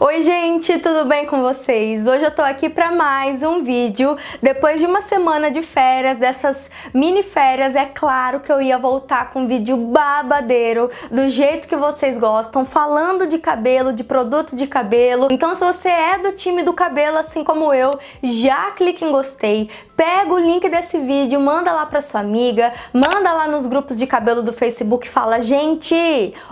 Oi gente, tudo bem com vocês? Hoje eu tô aqui pra mais um vídeo. Depois de uma semana de férias, dessas mini férias, é claro que eu ia voltar com um vídeo babadeiro, do jeito que vocês gostam, falando de cabelo, de produto de cabelo. Então se você é do time do cabelo, assim como eu, já clique em gostei, pega o link desse vídeo, manda lá pra sua amiga, manda lá nos grupos de cabelo do Facebook, fala, gente,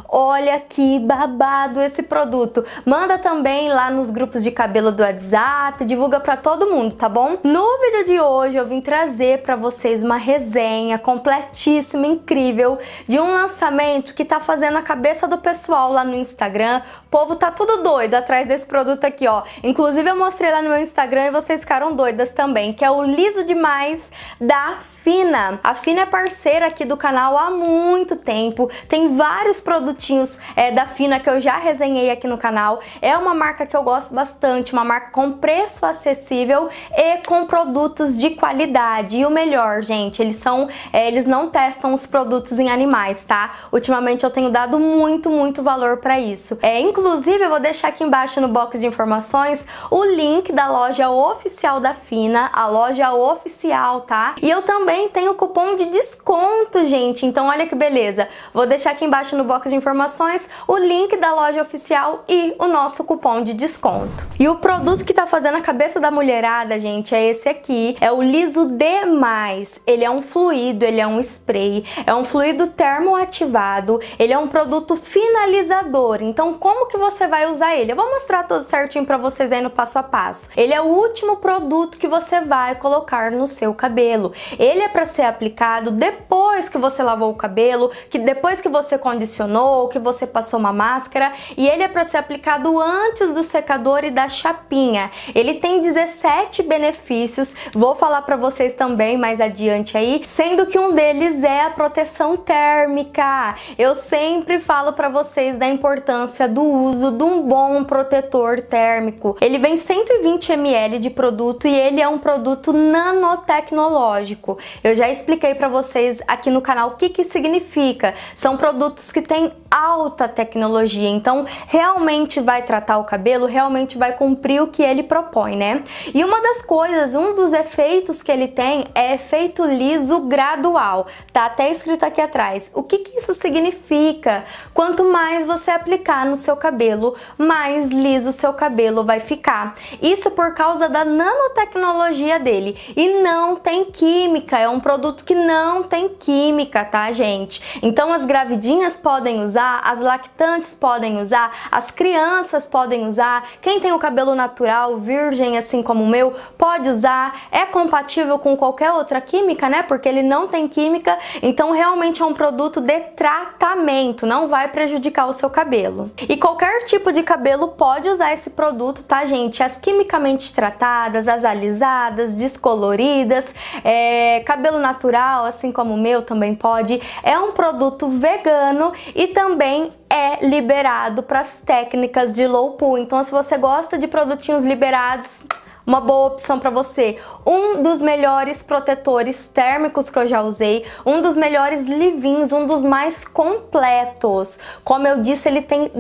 olha que babado esse produto. Manda também também lá nos grupos de cabelo do WhatsApp, divulga para todo mundo, tá bom? No vídeo de hoje eu vim trazer para vocês uma resenha completíssima, incrível, de um lançamento que tá fazendo a cabeça do pessoal lá no Instagram. O povo tá tudo doido atrás desse produto aqui, ó. Inclusive eu mostrei lá no meu Instagram e vocês ficaram doidas também, que é o Liso Demais da Fina. A Fina é parceira aqui do canal há muito tempo, tem vários produtinhos é, da Fina que eu já resenhei aqui no canal. É uma uma marca que eu gosto bastante, uma marca com preço acessível e com produtos de qualidade. E o melhor, gente, eles são, é, eles não testam os produtos em animais, tá? Ultimamente eu tenho dado muito, muito valor para isso. É, inclusive eu vou deixar aqui embaixo no box de informações o link da loja oficial da Fina, a loja oficial, tá? E eu também tenho cupom de desconto, gente. Então olha que beleza. Vou deixar aqui embaixo no box de informações o link da loja oficial e o nosso cupom cupom de desconto. E o produto que tá fazendo a cabeça da mulherada, gente, é esse aqui. É o Liso Demais. Ele é um fluido, ele é um spray, é um fluido termoativado, ele é um produto finalizador. Então, como que você vai usar ele? Eu vou mostrar tudo certinho pra vocês aí no passo a passo. Ele é o último produto que você vai colocar no seu cabelo. Ele é pra ser aplicado depois que você lavou o cabelo, que depois que você condicionou, que você passou uma máscara, e ele é pra ser aplicado antes antes do secador e da chapinha. Ele tem 17 benefícios, vou falar para vocês também mais adiante aí, sendo que um deles é a proteção térmica. Eu sempre falo para vocês da importância do uso de um bom protetor térmico. Ele vem 120 ml de produto e ele é um produto nanotecnológico. Eu já expliquei para vocês aqui no canal o que que significa. São produtos que têm alta tecnologia, então realmente vai tratar o cabelo realmente vai cumprir o que ele propõe, né? E uma das coisas, um dos efeitos que ele tem é efeito liso gradual, tá até escrito aqui atrás. O que, que isso significa? Quanto mais você aplicar no seu cabelo, mais liso seu cabelo vai ficar. Isso por causa da nanotecnologia dele. E não tem química, é um produto que não tem química, tá, gente? Então as gravidinhas podem usar, as lactantes podem usar, as crianças podem podem usar, quem tem o cabelo natural, virgem, assim como o meu, pode usar, é compatível com qualquer outra química, né? Porque ele não tem química, então realmente é um produto de tratamento, não vai prejudicar o seu cabelo. E qualquer tipo de cabelo pode usar esse produto, tá, gente? As quimicamente tratadas, as alisadas, descoloridas, é, cabelo natural, assim como o meu também pode. É um produto vegano e também é liberado para as técnicas de low pull. Então, se você gosta de produtinhos liberados, uma boa opção para você. Um dos melhores protetores térmicos que eu já usei, um dos melhores livins, um dos mais completos. Como eu disse, ele tem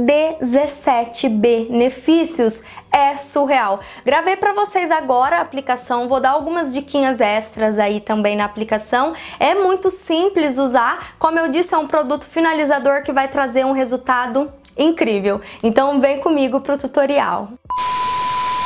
17 benefícios é surreal. Gravei para vocês agora a aplicação, vou dar algumas diquinhas extras aí também na aplicação. É muito simples usar, como eu disse, é um produto finalizador que vai trazer um resultado incrível. Então vem comigo pro tutorial.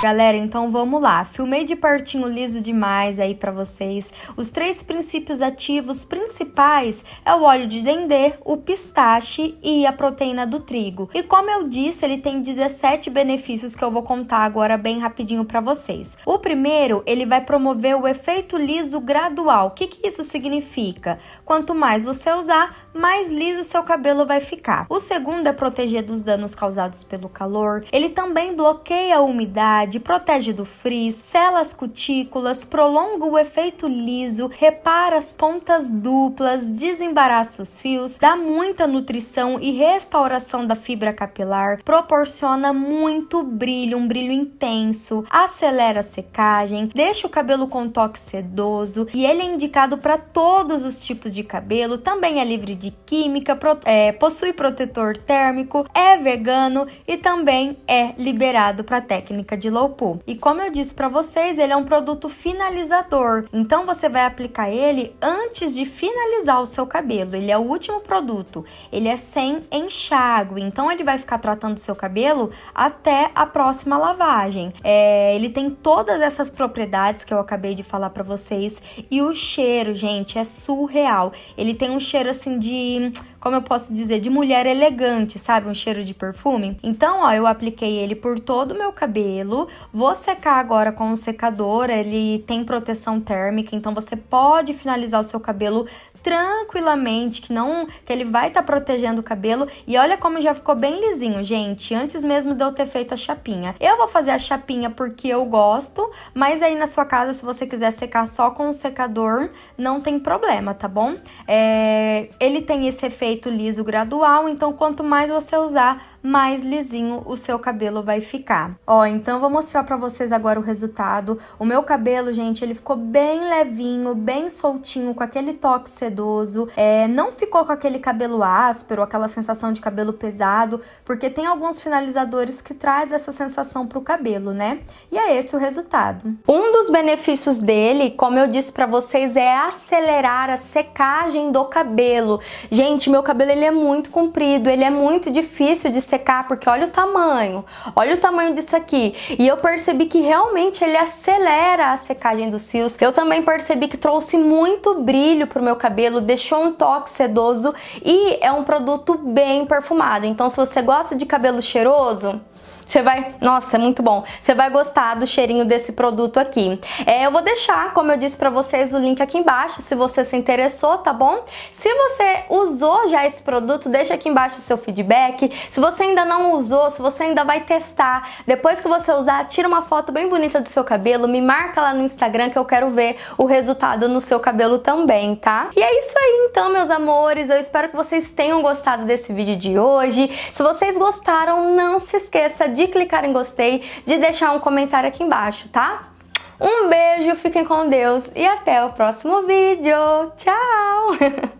Galera, então vamos lá. Filmei de pertinho liso demais aí para vocês. Os três princípios ativos principais é o óleo de dendê, o pistache e a proteína do trigo. E como eu disse, ele tem 17 benefícios que eu vou contar agora bem rapidinho para vocês. O primeiro, ele vai promover o efeito liso gradual. O que, que isso significa? Quanto mais você usar, mais liso seu cabelo vai ficar. O segundo é proteger dos danos causados pelo calor. Ele também bloqueia a umidade protege do frizz, sela as cutículas, prolonga o efeito liso, repara as pontas duplas, desembaraça os fios, dá muita nutrição e restauração da fibra capilar, proporciona muito brilho, um brilho intenso, acelera a secagem, deixa o cabelo com toque sedoso e ele é indicado para todos os tipos de cabelo, também é livre de química, é, possui protetor térmico, é vegano e também é liberado para técnica de low e como eu disse para vocês, ele é um produto finalizador. Então você vai aplicar ele antes de finalizar o seu cabelo. Ele é o último produto. Ele é sem enxágue, então ele vai ficar tratando o seu cabelo até a próxima lavagem. É, ele tem todas essas propriedades que eu acabei de falar para vocês e o cheiro, gente, é surreal. Ele tem um cheiro assim de como eu posso dizer, de mulher elegante, sabe? Um cheiro de perfume. Então, ó, eu apliquei ele por todo o meu cabelo. Vou secar agora com o um secador, ele tem proteção térmica, então você pode finalizar o seu cabelo tranquilamente, que não, que ele vai estar tá protegendo o cabelo. E olha como já ficou bem lisinho, gente, antes mesmo de eu ter feito a chapinha. Eu vou fazer a chapinha porque eu gosto, mas aí na sua casa, se você quiser secar só com o secador, não tem problema, tá bom? É, ele tem esse efeito liso gradual, então quanto mais você usar, mais lisinho o seu cabelo vai ficar. Ó, então eu vou mostrar pra vocês agora o resultado. O meu cabelo, gente, ele ficou bem levinho, bem soltinho, com aquele toque sedoso. É, não ficou com aquele cabelo áspero, aquela sensação de cabelo pesado, porque tem alguns finalizadores que traz essa sensação pro cabelo, né? E é esse o resultado. Um dos benefícios dele, como eu disse pra vocês, é acelerar a secagem do cabelo. Gente, meu cabelo ele é muito comprido, ele é muito difícil de secar, porque olha o tamanho, olha o tamanho disso aqui. E eu percebi que realmente ele acelera a secagem dos fios. Eu também percebi que trouxe muito brilho pro meu cabelo, deixou um toque sedoso e é um produto bem perfumado. Então se você gosta de cabelo cheiroso, você vai, nossa, é muito bom. Você vai gostar do cheirinho desse produto aqui. É, eu vou deixar, como eu disse para vocês, o link aqui embaixo, se você se interessou, tá bom? Se você usou já esse produto, deixa aqui embaixo o seu feedback. Se você ainda não usou, se você ainda vai testar, depois que você usar, tira uma foto bem bonita do seu cabelo, me marca lá no Instagram que eu quero ver o resultado no seu cabelo também, tá? E é isso aí então, meus amores. Eu espero que vocês tenham gostado desse vídeo de hoje. Se vocês gostaram, não se esqueça de de clicar em gostei, de deixar um comentário aqui embaixo, tá? Um beijo, fiquem com Deus e até o próximo vídeo. Tchau!